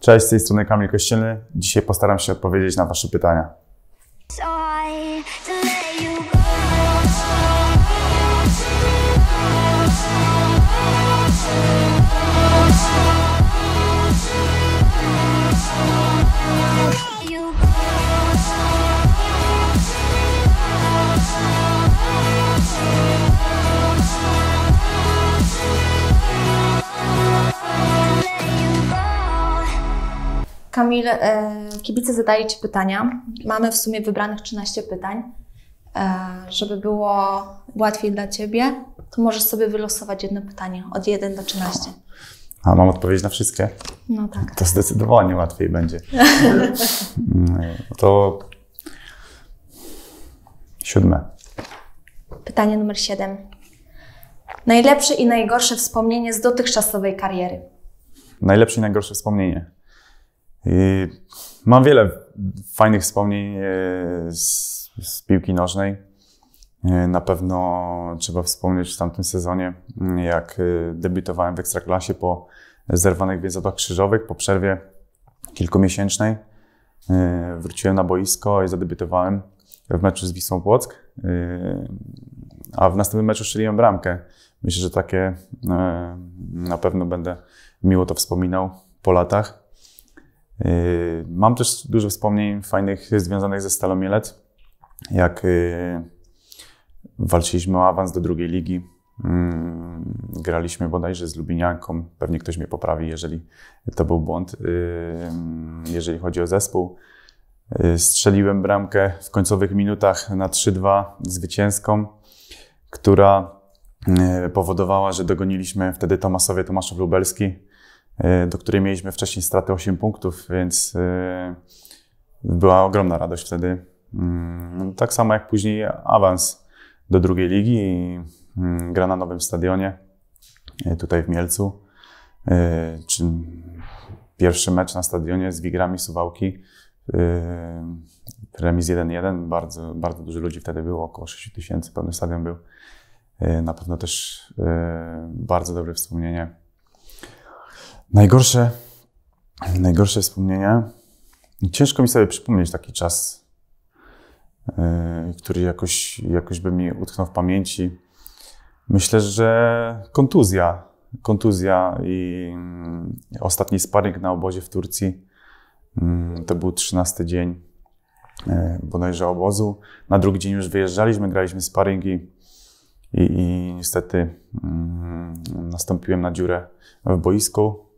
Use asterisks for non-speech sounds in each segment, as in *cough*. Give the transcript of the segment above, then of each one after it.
Cześć, z tej strony Kamil Kościelny. Dzisiaj postaram się odpowiedzieć na Wasze pytania. Kamil, e, kibice zadali Ci pytania. Mamy w sumie wybranych 13 pytań. E, żeby było łatwiej dla Ciebie, to możesz sobie wylosować jedno pytanie od 1 do 13. A mam odpowiedź na wszystkie? No tak. To zdecydowanie łatwiej będzie. *laughs* to siódme. Pytanie numer 7. Najlepsze i najgorsze wspomnienie z dotychczasowej kariery. Najlepsze i najgorsze wspomnienie. I mam wiele fajnych wspomnień e, z, z piłki nożnej. E, na pewno trzeba wspomnieć w tamtym sezonie, jak e, debiutowałem w Ekstraklasie po zerwanych więzadłach krzyżowych, po przerwie kilkumiesięcznej. Wróciłem na boisko i zadebiutowałem w meczu z Wisłą Płock, a w następnym meczu strzeliłem bramkę. Myślę, że takie na pewno będę miło to wspominał po latach. Yy, mam też dużo wspomnień fajnych związanych ze Stalą jak yy, walczyliśmy o awans do drugiej ligi. Mm, graliśmy bodajże z Lubinianką, pewnie ktoś mnie poprawi, jeżeli to był błąd, yy, jeżeli chodzi o zespół. Strzeliłem bramkę w końcowych minutach na 3-2 zwycięską, która powodowała, że dogoniliśmy wtedy Tomasowie Tomaszow Lubelski E, do której mieliśmy wcześniej straty 8 punktów, więc e, była ogromna radość wtedy. Mm, no, tak samo jak później awans do drugiej ligi i mm, gra na nowym stadionie e, tutaj w Mielcu. Czy pierwszy mecz na stadionie z Wigrami Suwałki. Remis 1-1, bardzo, bardzo dużo ludzi wtedy było, około 6 tysięcy, pełny stadion był. Na pewno też bardzo dobre wspomnienie Najgorsze, najgorsze wspomnienia. Ciężko mi sobie przypomnieć taki czas, y, który jakoś, jakoś by mi utknął w pamięci. Myślę, że kontuzja. Kontuzja i mm, ostatni sparing na obozie w Turcji. Mm, to był 13 dzień y, bodajże obozu. Na drugi dzień już wyjeżdżaliśmy, graliśmy sparingi i, i niestety mm, nastąpiłem na dziurę w boisku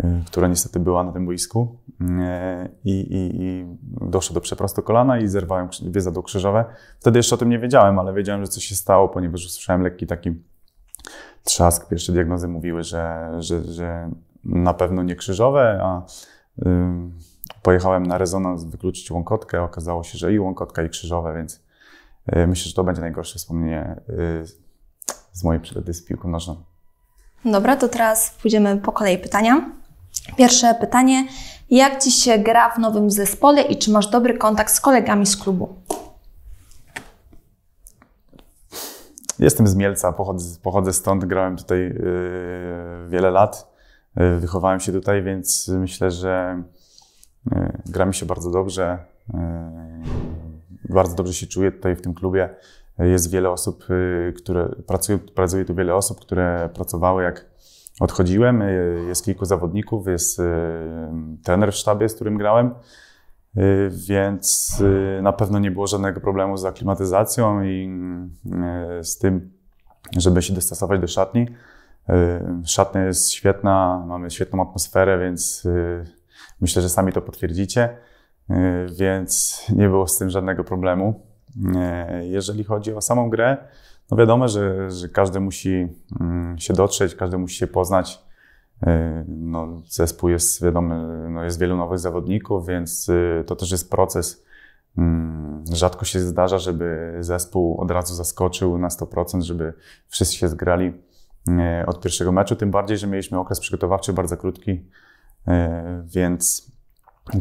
Y, która niestety była na tym boisku y, i, i, i doszło do przeprostu kolana i zerwałem do krzyżowe. Wtedy jeszcze o tym nie wiedziałem, ale wiedziałem, że coś się stało, ponieważ usłyszałem lekki taki trzask. Pierwsze diagnozy mówiły, że, że, że na pewno nie krzyżowe, a y, pojechałem na rezonans wykluczyć łąkotkę. Okazało się, że i łąkotka, i krzyżowe, więc y, myślę, że to będzie najgorsze wspomnienie y, z mojej przygody z piłką nożną. Dobra, to teraz pójdziemy po kolei pytania. Pierwsze pytanie: jak ci się gra w nowym zespole i czy masz dobry kontakt z kolegami z klubu? Jestem z Mielca, pochodzę, pochodzę stąd, grałem tutaj yy, wiele lat, yy, wychowałem się tutaj, więc myślę, że yy, gra mi się bardzo dobrze. Yy, bardzo dobrze się czuję tutaj w tym klubie. Jest wiele osób, yy, które pracują, pracuje tu wiele osób, które pracowały jak odchodziłem. Y, jest kilku zawodników, jest y, trener w sztabie, z którym grałem, y, więc na pewno nie było żadnego problemu z aklimatyzacją i z tym, żeby się dostosować do szatni. Szatnia jest świetna, mamy świetną atmosferę, więc myślę, że sami to potwierdzicie, więc nie było z tym żadnego problemu. Jeżeli chodzi o samą grę, no wiadomo, że, że każdy musi mm, się dotrzeć, każdy musi się poznać. Y, no, zespół jest wiadomy, no jest wielu nowych zawodników, więc y, to też jest proces. Mm, rzadko się zdarza, żeby zespół od razu zaskoczył na 100%, żeby wszyscy się zgrali y, od pierwszego meczu. Tym bardziej, że mieliśmy okres przygotowawczy bardzo krótki, więc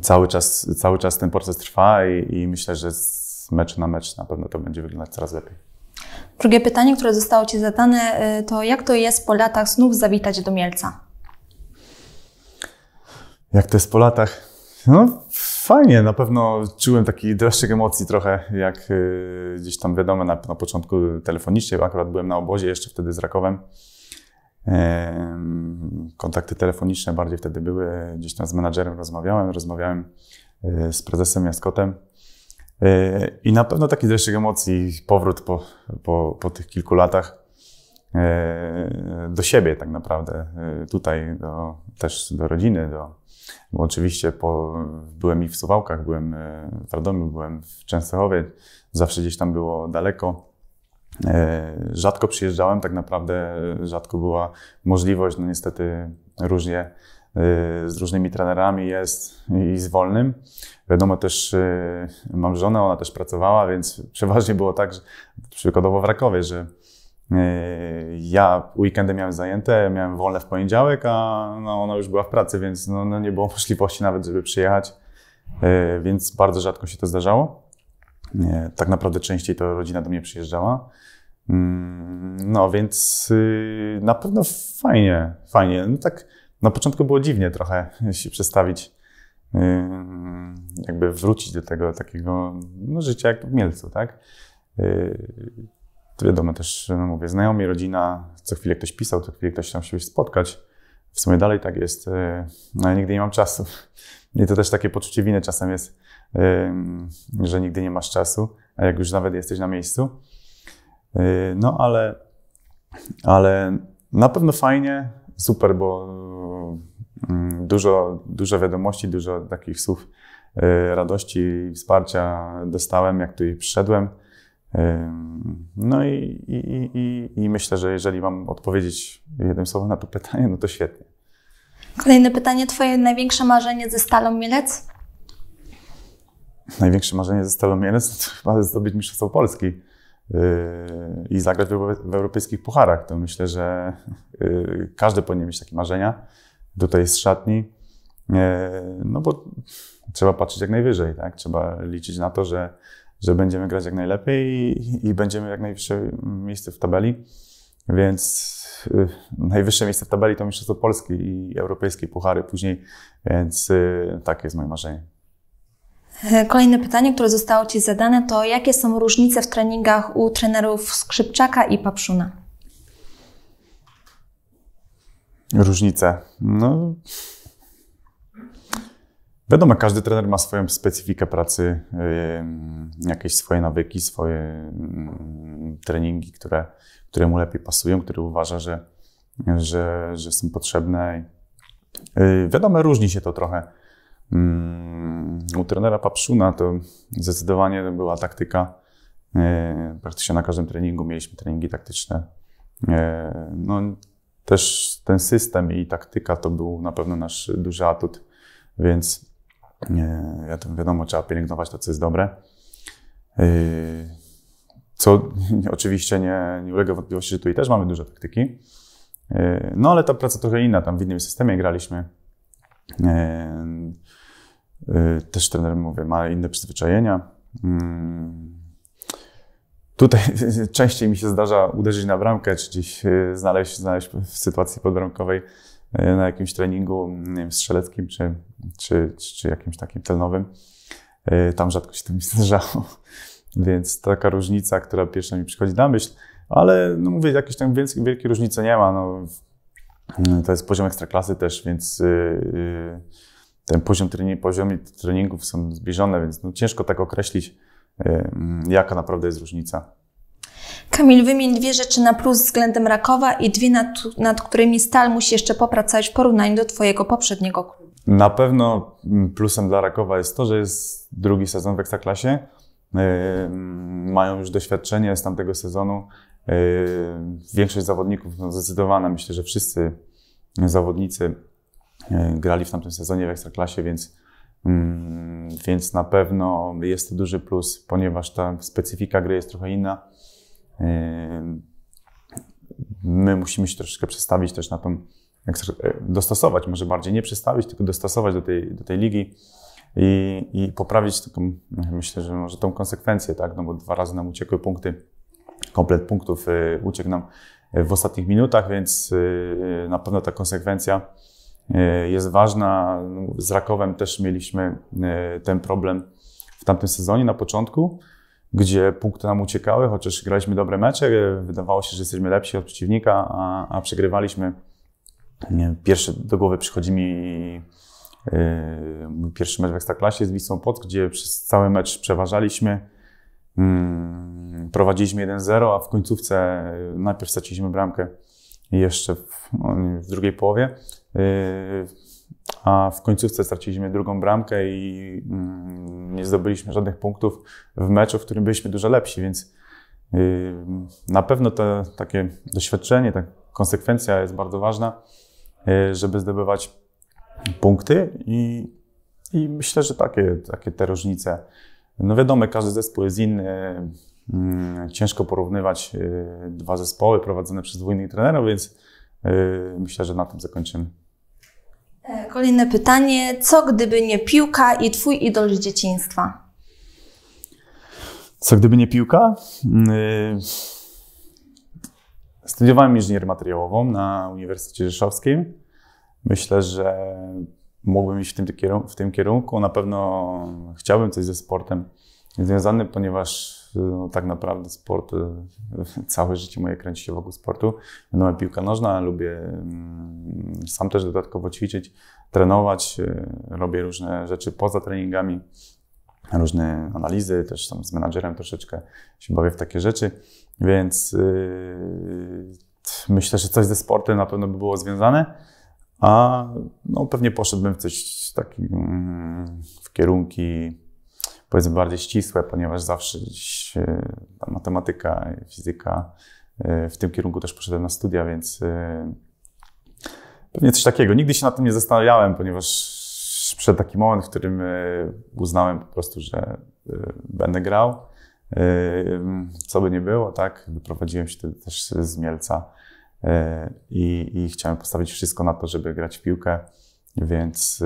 cały czas, cały czas ten proces trwa i, i myślę, że z meczu na mecz na pewno to będzie wyglądać coraz lepiej. Drugie pytanie, które zostało Ci zadane, y, to jak to jest po latach znów zawitać do Mielca? Jak to jest po latach? No, fajnie, na pewno czułem taki dreszczyk emocji trochę, jak y, gdzieś tam wiadomo, na, na początku telefonicznie, bo akurat byłem na obozie jeszcze wtedy z Rakowem. kontakty telefoniczne bardziej wtedy były, gdzieś tam z menadżerem rozmawiałem, rozmawiałem y, z prezesem Jaskotem, E, I na pewno taki dreszczyk emocji, powrót po, po, po tych kilku latach e, do siebie tak naprawdę, e, tutaj do, też do rodziny, do, bo oczywiście po, byłem i w Suwałkach, byłem w Radomiu, byłem w Częstochowie, zawsze gdzieś tam było daleko. Rzadko przyjeżdżałem, tak naprawdę rzadko była możliwość, no niestety różnie Y, z różnymi trenerami jest i z wolnym. Wiadomo też, y, mam żonę, ona też pracowała, więc przeważnie było tak, że przykładowo w Rakowie, że y, ja weekendy miałem zajęte, miałem wolne w poniedziałek, a no ona już była w pracy, więc no, no nie było możliwości nawet, żeby przyjechać, więc bardzo rzadko się to zdarzało. Tak naprawdę częściej to rodzina do mnie przyjeżdżała. Mm, no więc na pewno fajnie, fajnie. No tak na początku było dziwnie trochę się przestawić, yy, jakby wrócić do tego takiego no, życia jak w Mielcu, tak? Yy, to wiadomo też, no mówię, znajomi, rodzina, co chwilę ktoś pisał, co chwilę ktoś tam się już spotkać. W sumie dalej tak jest, yy, no ja nigdy nie mam czasu. *laughs* I to też takie poczucie winy czasem jest, że nigdy nie masz czasu, a jak już nawet jesteś na miejscu. No ale, ale na pewno fajnie, super, bo mm, dużo, dużo wiadomości, dużo takich słów e, radości i wsparcia dostałem, jak tu przyszedłem. No i, i, i, i, myślę, że jeżeli mam odpowiedzieć jednym słowem na to pytanie, no to świetnie. Kolejne pytanie. Twoje największe marzenie ze Stalą Mielec? Największe marzenie ze Stalą Mielec to *laughs* chyba zdobyć Mistrzostwo Polski. Yy, i zagrać w europejskich pucharach. To myślę, że yy, każdy powinien mieć takie marzenia. Tutaj jest szatni, yy, no bo trzeba patrzeć jak najwyżej, tak? Trzeba liczyć na to, że, że będziemy grać jak najlepiej i, i będziemy jak najwyższe miejsce w tabeli. Więc najwyższe miejsce w tabeli to Mistrzostwo Polski i Europejskie Puchary później, więc takie jest moje marzenie. *laughs* Kolejne pytanie, które zostało Ci zadane, to jakie są różnice w treningach u trenerów Skrzypczaka i Papszuna? Różnice. No. Wiadomo, każdy trener ma swoją specyfikę pracy, jakieś swoje nawyki, swoje mm, treningi, które, które mu lepiej pasują, które uważa, że, że, że są potrzebne. Y, wiadomo, różni się to trochę Mm, u trenera Papszuna to zdecydowanie była taktyka. E, praktycznie na każdym treningu mieliśmy treningi taktyczne. E, no, też ten system i taktyka to był na pewno nasz duży atut, więc e, wiadomo, trzeba pielęgnować to, co jest dobre. Co *laughs* oczywiście nie, nie ulega wątpliwości, że tutaj też mamy dużo taktyki. No ale ta praca trochę inna, tam w innym systemie graliśmy. Y, też trener, mówię, ma inne przyzwyczajenia. Mm. Tutaj *laughs* częściej mi się zdarza uderzyć na bramkę, czy gdzieś y, znaleźć, znaleźć w sytuacji podbramkowej y, na jakimś treningu nie wiem, strzeleckim, czy, czy, czy jakimś takim telnowym. Tam rzadko się to mi *laughs* zdarzało. Więc taka różnica, która pierwsza mi przychodzi na myśl, ale no mówię, jakieś tam wielkie, wielkie różnice nie ma. No, mm, to jest poziom ekstraklasy też, więc yy, ten poziom trening, poziomy treningów są zbliżone, więc no ciężko tak określić, y, mm, jaka naprawdę jest różnica. Kamil, wymień dwie rzeczy na plus względem Rakowa i dwie, nad, nad którymi Stal musi jeszcze popracować w porównaniu do Twojego poprzedniego klubu. Na pewno mm, plusem dla Rakowa jest to, że jest drugi sezon w Ekstraklasie. Y, mm, mają już doświadczenie z tamtego sezonu. Y, większość zawodników, no zdecydowana, myślę, że wszyscy zawodnicy E, grali w tamtym sezonie w Ekstraklasie, więc, mm, więc na pewno jest to duży plus, ponieważ ta specyfika gry jest trochę inna. E, my musimy się troszeczkę przestawić też na tą, e, dostosować, może bardziej nie przestawić, tylko dostosować do tej, do tej ligi i, i poprawić taką, myślę, że może tą konsekwencję, tak? No bo dwa razy nam uciekły punkty, komplet punktów uciekł nam w ostatnich minutach, więc na pewno ta konsekwencja E, jest ważna. No, z Rakowem też mieliśmy e, ten problem w tamtym sezonie na początku, gdzie punkty nam uciekały, chociaż graliśmy dobre mecze, e, wydawało się, że jesteśmy lepsi od przeciwnika, a, a przegrywaliśmy. Pierwszy do głowy przychodzi mi mój pierwszy mecz w Ekstraklasie z Wisłą Pod, gdzie przez cały mecz przeważaliśmy. Mm, prowadziliśmy 1-0, a w końcówce najpierw straciliśmy bramkę jeszcze w, no, w drugiej połowie. Yy, a w końcówce straciliśmy drugą bramkę i mm, nie zdobyliśmy żadnych punktów w meczu, w którym byliśmy dużo lepsi, więc yy, na pewno to takie doświadczenie, ta konsekwencja jest bardzo ważna, yy, żeby zdobywać punkty i, i myślę, że takie, takie te różnice. No wiadomo, każdy zespół jest inny, Mm, ciężko porównywać y, dwa zespoły prowadzone przez dwójnych trenerów, więc y, myślę, że na tym zakończymy. E, kolejne pytanie. Co gdyby nie piłka i twój idol z dzieciństwa? Co gdyby nie piłka? Mm, y, studiowałem inżynierię materiałową na Uniwersytecie Rzeszowskim. Myślę, że mógłbym iść w tym, w tym kierunku. Na pewno chciałbym coś ze sportem związany, ponieważ no, tak naprawdę sport, *laughs* całe życie moje kręci się wokół sportu. no piłka nożna, lubię mm, sam też dodatkowo ćwiczyć, trenować, y, robię różne rzeczy poza treningami, różne analizy, też tam z menadżerem troszeczkę się bawię w takie rzeczy, więc y, myślę, że coś ze sportem na pewno by było związane. A no, pewnie poszedłbym w coś takim mm, w kierunki powiedzmy bardziej ścisłe, ponieważ zawsze e, matematyka, fizyka, e, w tym kierunku też poszedłem na studia, więc e, pewnie coś takiego. Nigdy się nad tym nie zastanawiałem, ponieważ przyszedł taki moment, w którym uznałem po prostu, że będę grał. Co by nie było, tak? Wyprowadziłem się wtedy też z Mielca i, i chciałem postawić wszystko na to, żeby grać w piłkę, więc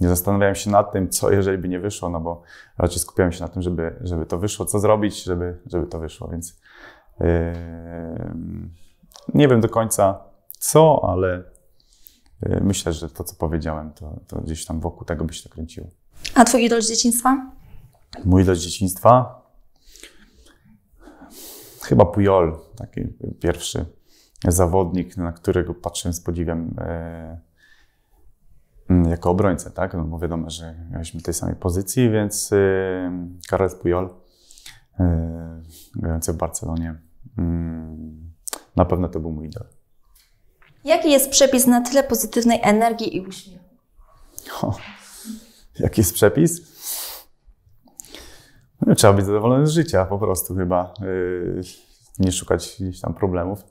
nie zastanawiałem się nad tym, co jeżeli by nie wyszło, no bo raczej skupiałem się na tym, żeby, żeby to wyszło, co zrobić, żeby, żeby to wyszło, więc yy, nie wiem do końca co, ale yy, myślę, że to, co powiedziałem, to, to, gdzieś tam wokół tego by się to kręciło. A twój idol z dzieciństwa? Mój idol z dzieciństwa? Chyba Pujol, taki pierwszy zawodnik, na którego patrzyłem z podziwem. Yy, Mm, jako obrońcę, tak? No bo wiadomo, że mieliśmy tej samej pozycji, więc y, Karel Pujol, y, grający w Barcelonie, mm, na pewno to był mój idol. Jaki jest przepis na tyle pozytywnej energii i uśmiechu? jaki jest przepis? No, trzeba być zadowolony z życia po prostu chyba, y, nie szukać gdzieś tam problemów.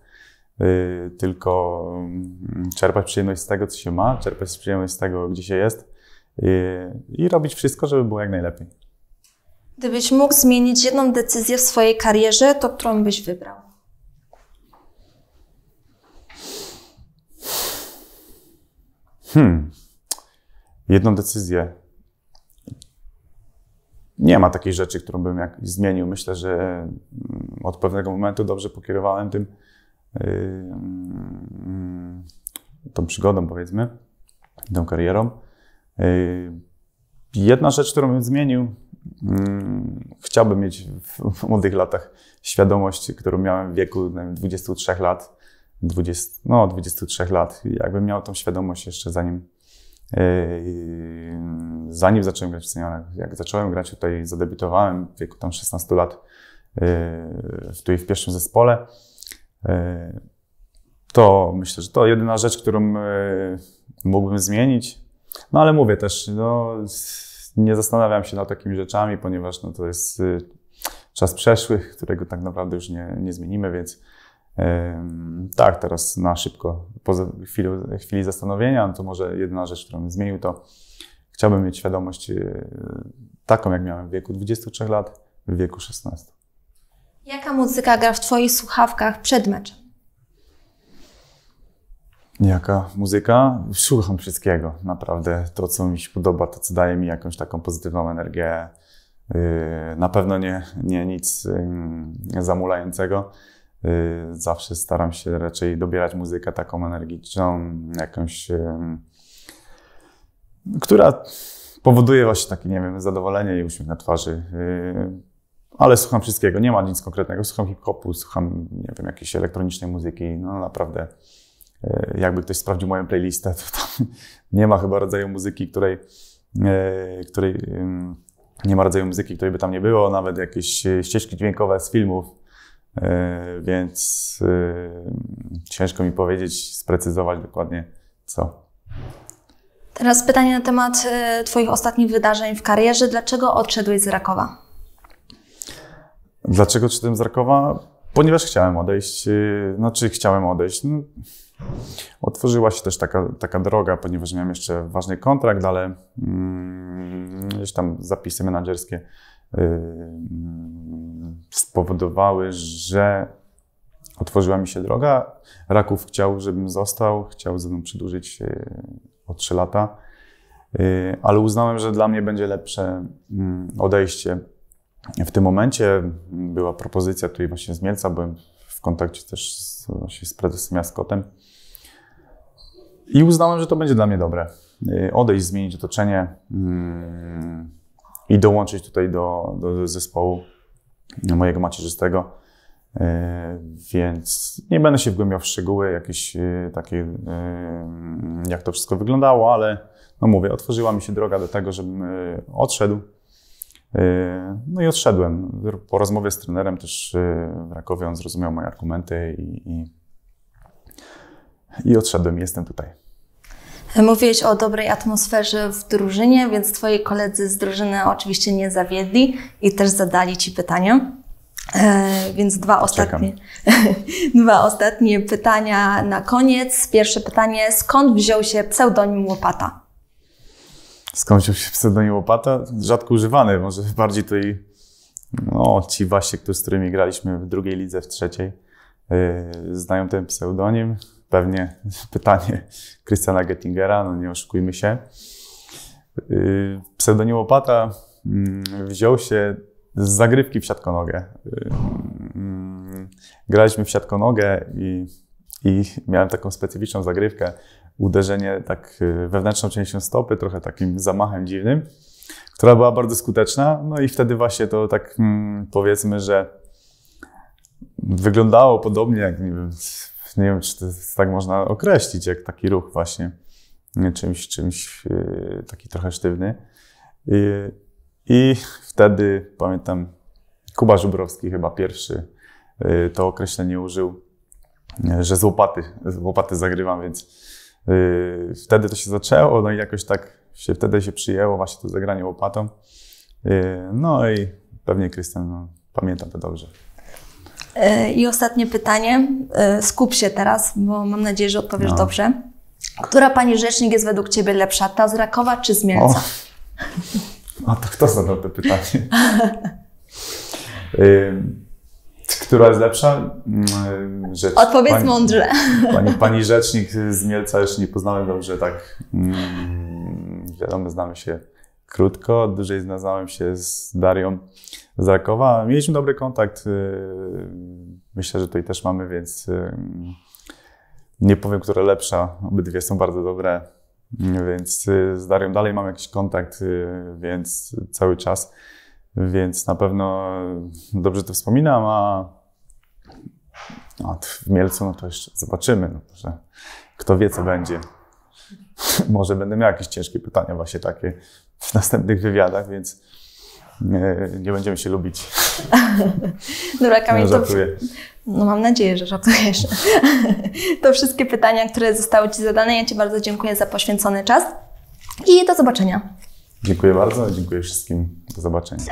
Y, tylko mm, czerpać przyjemność z tego, co się ma, czerpać przyjemność z tego, gdzie się jest y, i robić wszystko, żeby było jak najlepiej. Gdybyś mógł zmienić jedną decyzję w swojej karierze, to którą byś wybrał? Hmm. Jedną decyzję. Nie ma takiej rzeczy, którą bym jak zmienił. Myślę, że mm, od pewnego momentu dobrze pokierowałem tym, Yy, mm, tą przygodą, powiedzmy, tą karierą. Yy, jedna rzecz, którą bym zmienił, mm, chciałbym mieć w młodych latach świadomość, którą miałem w wieku 23 lat. 20, no, 23 lat. Jakbym miał tą świadomość jeszcze zanim, yy, zanim zacząłem grać w seniorach. Jak zacząłem grać tutaj, zadebiutowałem w wieku tam 16 lat tutaj w pierwszym zespole E, to myślę, że to jedyna rzecz, którą e, mógłbym zmienić. No ale mówię też, no, nie zastanawiam się nad takimi rzeczami, ponieważ no, to jest y, czas przeszłych, którego tak naprawdę już nie, nie zmienimy, więc tak, teraz na szybko, po chwili, chwili zastanowienia, no to może jedna rzecz, którą bym zmienił, to chciałbym mieć świadomość y, taką, jak miałem w wieku 23 lat, w wieku 16. Jaka muzyka gra w Twoich słuchawkach przed meczem? Jaka muzyka? Słucham wszystkiego, naprawdę. To, co mi się podoba, to, co daje mi jakąś taką pozytywną energię. Yy, na pewno nie, nie nic yy, zamulającego. Yy, zawsze staram się raczej dobierać muzykę taką energiczną, jakąś, która powoduje właśnie takie, nie wiem, zadowolenie i uśmiech na twarzy ale słucham wszystkiego, nie ma nic konkretnego. Słucham hip-hopu, słucham, nie wiem, jakiejś elektronicznej muzyki, no naprawdę. E, jakby ktoś sprawdził moją playlistę, to tam *laughs* nie ma chyba rodzaju muzyki, której, e, której nie ma rodzaju muzyki, której by tam nie było, nawet jakieś e, ścieżki dźwiękowe z filmów, więc ciężko mi powiedzieć, sprecyzować dokładnie co. Teraz pytanie na temat Twoich ostatnich wydarzeń w karierze. Dlaczego odszedłeś z Rakowa? Dlaczego czytałem z Ponieważ chciałem odejść, y, znaczy chciałem odejść. No, otworzyła się też taka, taka droga, ponieważ miałem jeszcze ważny kontrakt, ale mm, tam zapisy menedżerskie y, mm, spowodowały, że otworzyła mi się droga. Raków chciał, żebym został, chciał ze mną przedłużyć yy, o 3 lata, y, ale uznałem, że dla mnie będzie lepsze mm, odejście w tym momencie była propozycja tutaj właśnie z Mielca, byłem w kontakcie też z, z prezesem Jaskotem i uznałem, że to będzie dla mnie dobre. Y, odejść, zmienić otoczenie mm, i dołączyć tutaj do, do zespołu mojego macierzystego. Y, więc nie będę się wgłębiał w szczegóły jakieś y, takie, jak to wszystko wyglądało, ale no mówię, otworzyła mi się droga do tego, żebym odszedł E, no i odszedłem. Po rozmowie z trenerem też e, w Rakowie on zrozumiał moje argumenty i, i, i odszedłem. Jestem tutaj. Mówiłeś o dobrej atmosferze w drużynie, więc twoi koledzy z drużyny oczywiście nie zawiedli i też zadali ci pytania. E, więc dwa ostatnie, *laughs* dwa ostatnie pytania na koniec. Pierwsze pytanie, skąd wziął się pseudonim Łopata? skąd się pseudonim Łopata? Rzadko używany, może bardziej tutaj no, ci właśnie, którzy, z którymi graliśmy w drugiej lidze, w trzeciej, yy, znają ten pseudonim. Pewnie *laughs* pytanie Krystiana Gettingera, no nie oszukujmy się. Yy, pseudonim Łopata yy, wziął się z zagrywki w siatkonogę. Y, mm, graliśmy w siatkonogę i, i miałem taką specyficzną zagrywkę, uderzenie tak y, wewnętrzną częścią stopy, trochę takim zamachem dziwnym, która była bardzo skuteczna. No i wtedy właśnie to tak hmm, powiedzmy, że wyglądało podobnie jak, nie wiem, nie wiem czy to tak można określić, jak taki ruch właśnie czymś, czymś y, taki trochę sztywny. Y, I wtedy pamiętam, Kuba Żubrowski chyba pierwszy to określenie użył, że z łopaty, z łopaty zagrywam, więc Y, wtedy to się zaczęło, no i jakoś tak się, wtedy się przyjęło właśnie to zagranie łopatą. Y, no i pewnie Krystian, no, pamiętam to dobrze. Y, I ostatnie pytanie. Skup się teraz, bo mam nadzieję, że odpowiesz no. dobrze. Która pani rzecznik jest według ciebie lepsza, ta z Rakowa czy z Mielca? O, o to kto zadał to pytanie? *laughs* Która jest lepsza? Mm, rzecz, Odpowiedz pani, mądrze. Pani, pani rzecznik z Mielca jeszcze nie poznałem dobrze, tak mm, wiadomo, znamy się krótko. Dłużej znałem się z Darią z Rakowa. Mieliśmy dobry kontakt. Y, myślę, że tutaj też mamy, więc y, nie powiem, która lepsza. Obydwie są bardzo dobre, więc y, z Darią dalej mam jakiś kontakt, więc cały czas. Więc na pewno dobrze to wspominam, a no, w Mielcu no to jeszcze zobaczymy, no, że kto wie, co będzie. *laughs* Może będę miał jakieś ciężkie pytania właśnie takie w następnych wywiadach, więc nie, nie będziemy się lubić. *laughs* Dobra, Kamil, no, to... No mam nadzieję, że żartujesz. *laughs* to wszystkie pytania, które zostały Ci zadane. Ja Ci bardzo dziękuję za poświęcony czas i do zobaczenia. Dziękuję bardzo, dziękuję wszystkim. Do zobaczenia.